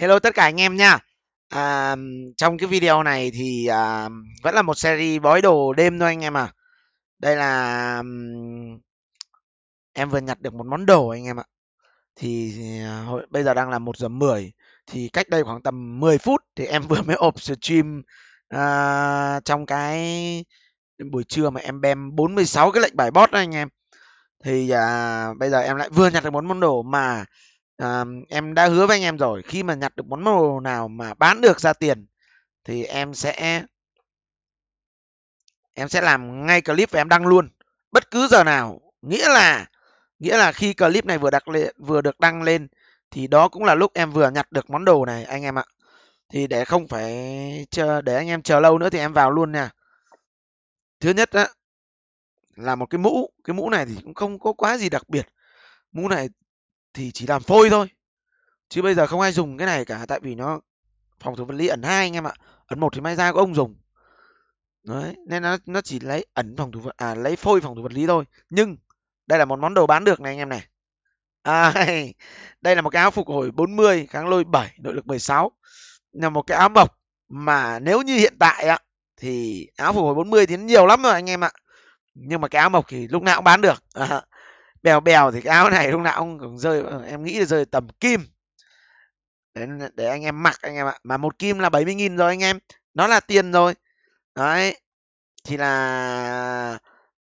hello tất cả anh em nha à, trong cái video này thì à, vẫn là một series bói đồ đêm thôi anh em à đây là em vừa nhặt được một món đồ anh em ạ thì à, hồi, bây giờ đang là một giờ mười thì cách đây khoảng tầm 10 phút thì em vừa mới ộp stream à, trong cái buổi trưa mà em bem 46 cái lệnh bài bot đó anh em thì à, bây giờ em lại vừa nhặt được một món đồ mà à, em đã hứa với anh em rồi khi mà nhặt được món đồ nào mà bán được ra tiền thì em sẽ em sẽ làm ngay clip và em đăng luôn bất cứ giờ nào nghĩa là nghĩa là khi clip này vừa đặt lên, vừa được đăng lên thì đó cũng là lúc em vừa nhặt được món đồ này anh em ạ thì để không phải chờ để anh em chờ lâu nữa thì em vào luôn nha thứ nhất đó, là một cái mũ cái mũ này thì cũng không có quá gì đặc biệt mũ này thì chỉ làm phôi thôi chứ bây giờ không ai dùng cái này cả tại vì nó phòng thủ vật lý ẩn hai anh em ạ ẩn một thì may ra có ông dùng đấy nên nó nó chỉ lấy ẩn phòng thủ vật à lấy phôi phòng thủ vật lý thôi nhưng đây là một món đồ bán được này anh em này à, đây là một cái áo phục hồi 40 kháng lôi 7 nội lực 16 là một cái áo mộc mà nếu như hiện tại á thì áo phục hồi 40 thì nhiều lắm rồi anh em ạ nhưng mà cái áo mộc thì lúc nào cũng bán được à, bèo bèo thì cái áo này lúc nào ông cũng rơi ờ, em nghĩ là rơi tầm kim để, để anh em mặc anh em ạ mà một kim là 70 nghìn rồi anh em nó là tiền rồi đấy thì là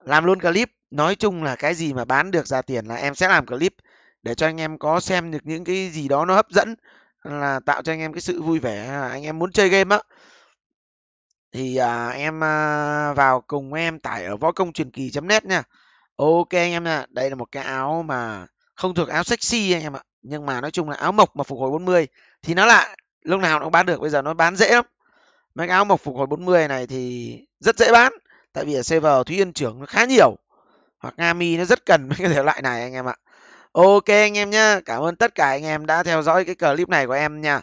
làm luôn clip nói chung là cái gì mà bán được ra tiền là em sẽ làm clip để cho anh em có xem được những cái gì đó nó hấp dẫn là tạo cho anh em cái sự vui vẻ anh em muốn chơi game á thì à, em à, vào cùng em tải ở võ công truyền kỳ net nha Ok anh em ạ, đây là một cái áo mà không thuộc áo sexy anh em ạ, nhưng mà nói chung là áo mộc mà phục hồi 40 thì nó lại, lúc nào nó bán được, bây giờ nó bán dễ lắm. Mấy cái áo mộc phục hồi 40 này thì rất dễ bán, tại vì ở server Thúy Yên trưởng nó khá nhiều. Hoặc Nga nó rất cần mấy cái thể loại này anh em ạ. Ok anh em nhá, cảm ơn tất cả anh em đã theo dõi cái clip này của em nha.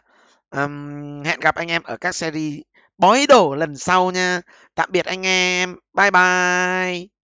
Um, hẹn gặp anh em ở các series bói đổ lần sau nha. Tạm biệt anh em. Bye bye.